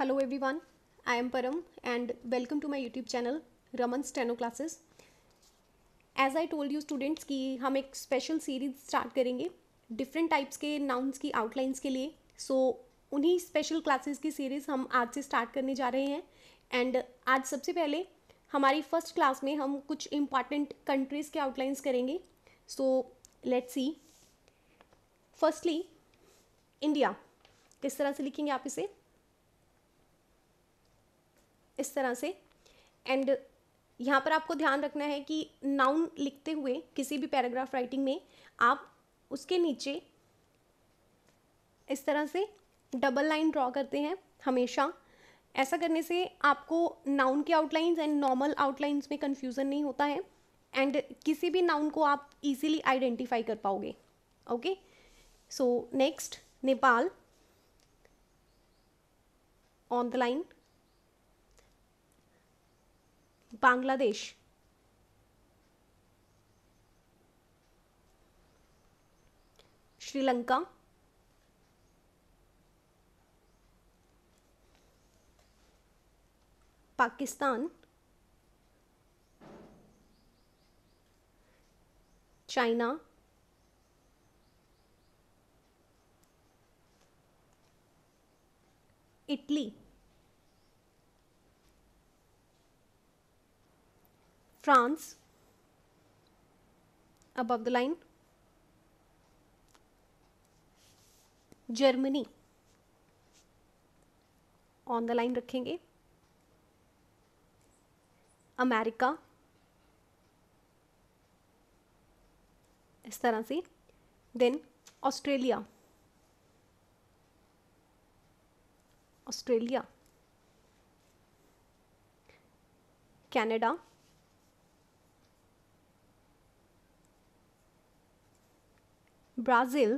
Hello everyone I am Param and welcome to my YouTube channel Raman steno classes as I told you students कि हम एक special series start करेंगे different types के nouns की outlines के लिए सो so, उन्हीं स्पेशल क्लासेस की सीरीज हम आज से स्टार्ट करने जा रहे हैं एंड आज सबसे पहले हमारी फर्स्ट क्लास में हम कुछ इंपॉर्टेंट कंट्रीज़ के आउटलाइंस करेंगे so let's see firstly India किस तरह से लिखेंगे आप इसे इस तरह से एंड यहाँ पर आपको ध्यान रखना है कि नाउन लिखते हुए किसी भी पैराग्राफ राइटिंग में आप उसके नीचे इस तरह से डबल लाइन ड्रॉ करते हैं हमेशा ऐसा करने से आपको नाउन के आउटलाइंस एंड नॉर्मल आउटलाइंस में कन्फ्यूज़न नहीं होता है एंड किसी भी नाउन को आप इजीली आइडेंटिफाई कर पाओगे okay so next Nepal on the line Bangladesh Sri Lanka Pakistan China Italy France above the line Germany on the line रखेंगे अमेरिका इस तरह से then Australia Australia Canada Brazil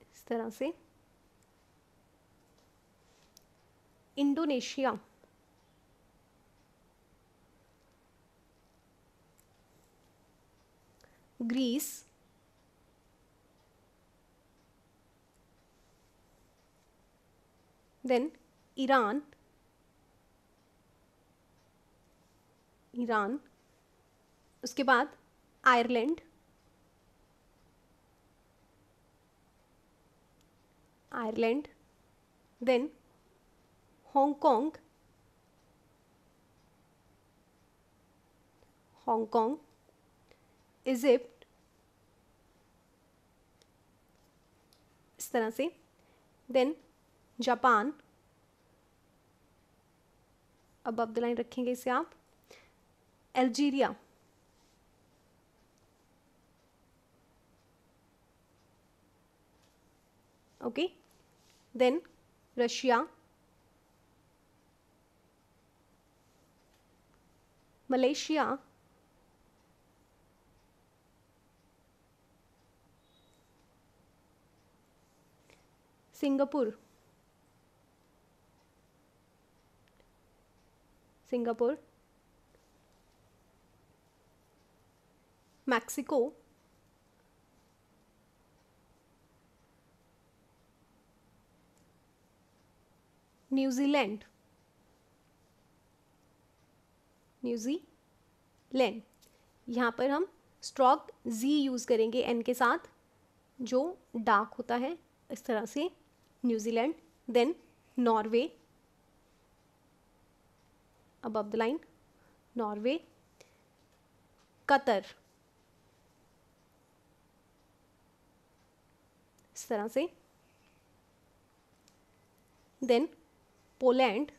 इस तरह से Indonesia Greece then Iran Iran उसके बाद Ireland Ireland then Hong Kong Hong Kong Egypt इस तरह से देन जापान अब अब द लाइन रखेंगे इसे आप Algeria okay then russia malaysia Singapore Singapore Mexico New Zealand New Zealand यहाँ पर हम स्ट्रॉक जी यूज़ करेंगे एन के साथ जो डार्क होता है इस तरह से New Zealand then Norway above the line Norway Qatar इस तरह से then Poland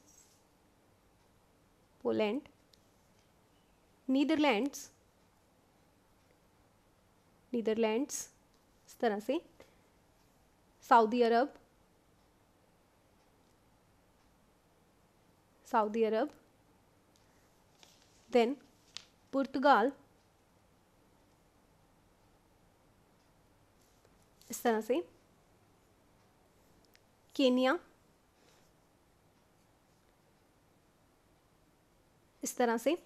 Poland Netherlands Netherlands इस तरह से Saudi Arabia Saudi Arabia then Portugal इस तरह से केनिया इस तरह से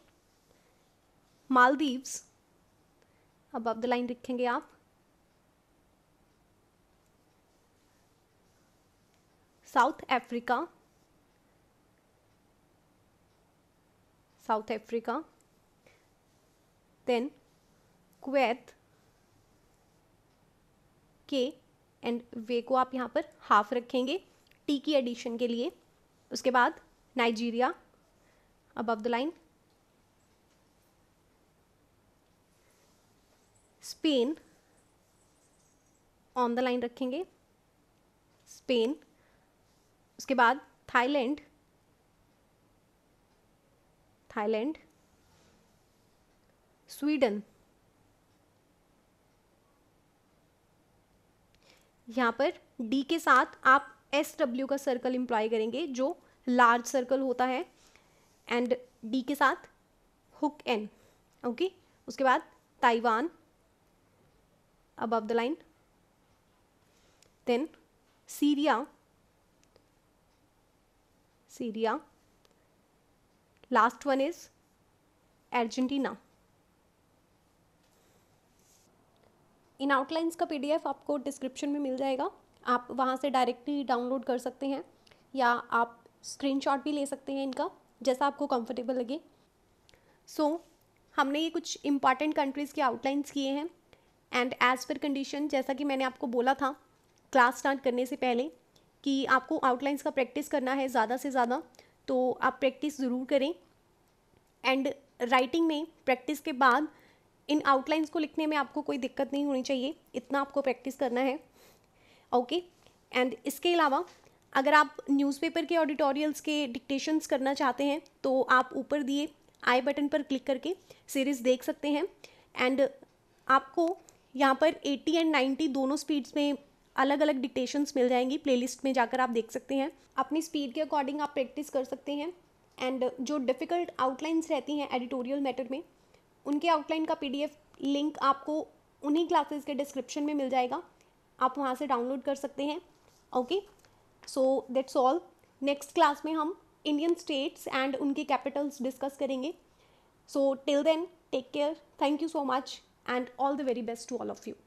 मालदीव्स अब अब द लाइन लिखेंगे आप South Africa South Africa then Kuwait K and वे को आप यहाँ पर हाफ रखेंगे टी की एडिशन के लिए उसके बाद Nigeria above the line. Spain on the line रखेंगे स्पेन उसके बाद थाईलैंड थाईलैंड स्वीडन यहां पर डी के साथ आप एस डब्ल्यू का सर्कल इंप्लाय करेंगे जो लार्ज सर्कल होता है एंड डी के साथ हुक एन ओके उसके बाद Taiwan above the line then Syria Syria last one is Argentina in outlines का पीडीएफ आपको डिस्क्रिप्शन में मिल जाएगा आप वहाँ से डायरेक्टली डाउनलोड कर सकते हैं या आप स्क्रीनशॉट भी ले सकते हैं इनका जैसा आपको कंफर्टेबल लगे सो so, हमने ये कुछ इंपॉर्टेंट कंट्रीज़ के आउटलाइंस किए हैं एंड एज़ पर कंडीशन जैसा कि मैंने आपको बोला था क्लास स्टार्ट करने से पहले कि आपको आउटलाइंस का प्रैक्टिस करना है ज़्यादा से ज़्यादा तो आप प्रैक्टिस ज़रूर करें एंड राइटिंग में प्रैक्टिस के बाद इन आउटलाइंस को लिखने में आपको कोई दिक्कत नहीं होनी चाहिए इतना आपको प्रैक्टिस करना है ओके okay? एंड इसके अलावा अगर आप न्यूज़पेपर के ऑडिटोरियल्स के डिक्टेशंस करना चाहते हैं तो आप ऊपर दिए आई बटन पर क्लिक करके सीरीज़ देख सकते हैं एंड आपको यहाँ पर 80 एंड 90 दोनों स्पीड्स में अलग अलग डिक्टेशंस मिल जाएंगी प्लेलिस्ट में जाकर आप देख सकते हैं अपनी स्पीड के अकॉर्डिंग आप प्रैक्टिस कर सकते हैं एंड जो डिफ़िकल्ट आउटलाइंस रहती हैं एडिटोरियल मैटर में उनके आउटलाइन का पी लिंक आपको उन्हीं क्लासेस के डिस्क्रिप्शन में मिल जाएगा आप वहाँ से डाउनलोड कर सकते हैं okay okay? So that's all next class में हम इंडियन स्टेट्स एंड उनके कैपिटल्स डिस्कस करेंगे so till then take care thank you so much and all the very best to all of you